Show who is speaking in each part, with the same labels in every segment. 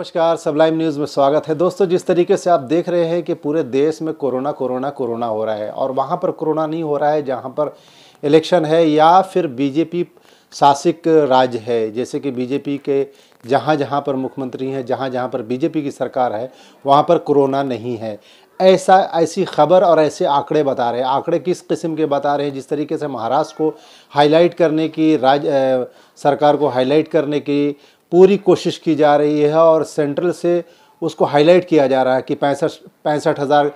Speaker 1: नमस्कार Sublime news में स्वागत है दोस्तों जिस तरीके से आप देख रहे हैं कि पूरे देश में कोरोना कोरोना कोरोना हो रहा है और वहाँ पर कोरोना नहीं हो रहा है जहाँ पर इलेक्शन है या फिर बीजेपी शासिक राज्य है जैसे कि बीजेपी के जहाँ जहाँ पर मुख्यमंत्री हैं जहाँ जहाँ पर बीजेपी की सरकार है वहाँ पर कोरोना नहीं है ऐसा ऐसी खबर और ऐसे आंकड़े बता रहे हैं आंकड़े किस किस्म के बता रहे हैं जिस तरीके से महाराष्ट्र को हाईलाइट करने की राज्य सरकार को हाईलाइट करने की पूरी कोशिश की जा रही है और सेंट्रल से उसको हाईलाइट किया जा रहा है कि पैंसठ पैंसठ हज़ार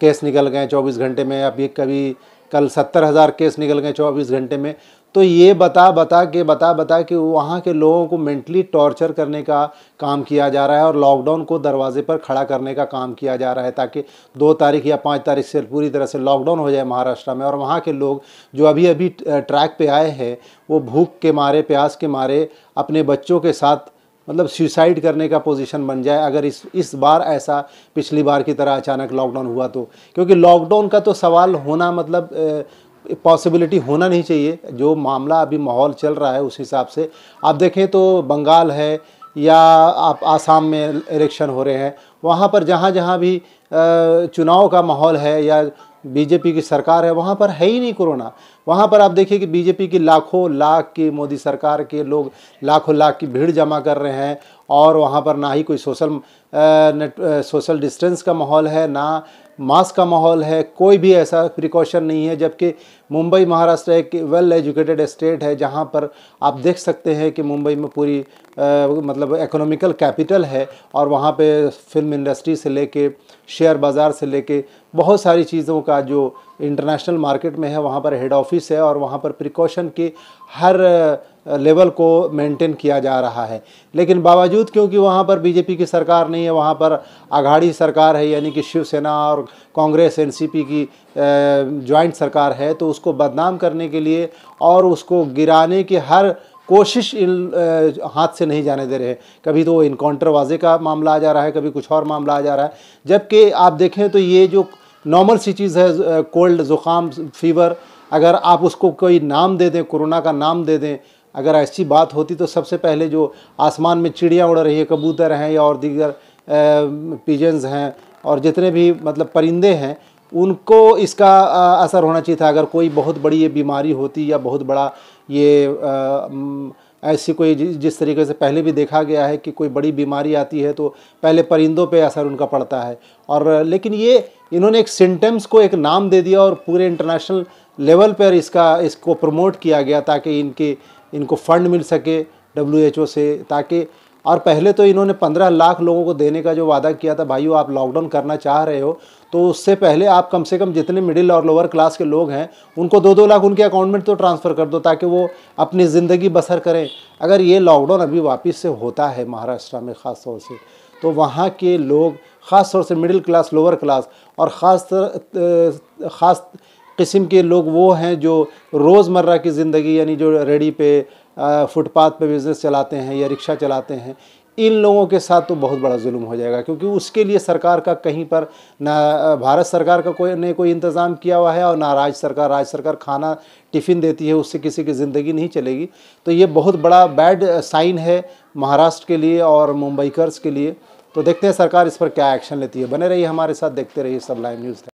Speaker 1: केस निकल गए चौबीस घंटे में अभी कभी कल सत्तर हज़ार केस निकल गए चौबीस घंटे में तो ये बता बता के बता बता के वहाँ के लोगों को मेंटली टॉर्चर करने का काम किया जा रहा है और लॉकडाउन को दरवाजे पर खड़ा करने का काम किया जा रहा है ताकि दो तारीख या पाँच तारीख से पूरी तरह से लॉकडाउन हो जाए महाराष्ट्र में और वहाँ के लोग जो अभी अभी ट्रैक पे आए हैं वो भूख के मारे प्यास के मारे अपने बच्चों के साथ मतलब सुसाइड करने का पोजीशन बन जाए अगर इस इस बार ऐसा पिछली बार की तरह अचानक लॉकडाउन हुआ तो क्योंकि लॉकडाउन का तो सवाल होना मतलब पॉसिबिलिटी होना नहीं चाहिए जो मामला अभी माहौल चल रहा है उस हिसाब से आप देखें तो बंगाल है या आप आसाम में इलेक्शन हो रहे हैं वहाँ पर जहाँ जहाँ भी चुनाव का माहौल है या बीजेपी की सरकार है वहाँ पर है ही नहीं कोरोना वहाँ पर आप देखिए कि बीजेपी की लाखों लाख की मोदी सरकार के लोग लाखों लाख की भीड़ जमा कर रहे हैं और वहाँ पर ना ही कोई सोशल नेट सोशल डिस्टेंस का माहौल है ना मास्क का माहौल है कोई भी ऐसा प्रिकॉशन नहीं है जबकि मुंबई महाराष्ट्र एक वेल एजुकेटेड स्टेट है जहाँ पर आप देख सकते हैं कि मुंबई में पूरी आ, मतलब इकोनॉमिकल कैपिटल है और वहाँ पे फिल्म इंडस्ट्री से लेके शेयर बाज़ार से लेके बहुत सारी चीज़ों का जो इंटरनेशनल मार्केट में है वहाँ पर हेड ऑफिस है और वहाँ पर प्रिकॉशन की हर लेवल को मेंटेन किया जा रहा है लेकिन बावजूद क्योंकि वहाँ पर बीजेपी की सरकार नहीं है वहाँ पर आघाड़ी सरकार है यानी कि शिवसेना और कांग्रेस एनसीपी की जॉइंट सरकार है तो उसको बदनाम करने के लिए और उसको गिराने की हर कोशिश इन हाथ से नहीं जाने दे रहे कभी तो इनकाउंटर वाजे का मामला आ जा रहा है कभी कुछ और मामला आ जा रहा है जबकि आप देखें तो ये जो नॉर्मल सी चीज़ है कोल्ड ज़ुकाम फीवर अगर आप उसको कोई नाम दे दें कोरोना का नाम दे दें अगर ऐसी बात होती तो सबसे पहले जो आसमान में चिड़िया उड़ रही है कबूतर हैं या और दीगर पिजन्स हैं और जितने भी मतलब परिंदे हैं उनको इसका असर होना चाहिए था अगर कोई बहुत बड़ी ये बीमारी होती या बहुत बड़ा ये ऐसी कोई जिस तरीके से पहले भी देखा गया है कि कोई बड़ी बीमारी आती है तो पहले परिंदों पे असर उनका पड़ता है और लेकिन ये इन्होंने एक सिम्टम्स को एक नाम दे दिया और पूरे इंटरनेशनल लेवल पर इसका इसको प्रमोट किया गया ताकि इनके इनको फ़ंड मिल सके डब्ल्यू से ताकि और पहले तो इन्होंने पंद्रह लाख लोगों को देने का जो वादा किया था भाइयों आप लॉकडाउन करना चाह रहे हो तो उससे पहले आप कम से कम जितने मिडिल और लोअर क्लास के लोग हैं उनको दो दो लाख उनके अकाउंट में तो ट्रांसफ़र कर दो ताकि वो अपनी ज़िंदगी बसर करें अगर ये लॉकडाउन अभी वापस से होता है महाराष्ट्र में ख़ास तौर से तो वहाँ के लोग ख़ास तौर से मिडिल क्लास लोअर क्लास और ख़ास ख़ास किस्म के लोग वो हैं जो रोज़मर्रा की ज़िंदगी यानी जो रेडी पे फुटपाथ पे बिज़नेस चलाते हैं या रिक्शा चलाते हैं इन लोगों के साथ तो बहुत बड़ा जुल्म हो जाएगा क्योंकि उसके लिए सरकार का कहीं पर ना भारत सरकार का कोई ने कोई इंतज़ाम किया हुआ है और ना राज्य सरकार राज्य सरकार खाना टिफ़िन देती है उससे किसी की ज़िंदगी नहीं चलेगी तो ये बहुत बड़ा बैड साइन है महाराष्ट्र के लिए और मुंबईकर्स के लिए तो देखते हैं सरकार इस पर क्या एक्शन लेती है बने रहिए हमारे साथ देखते रहिए सब लाइव न्यूज़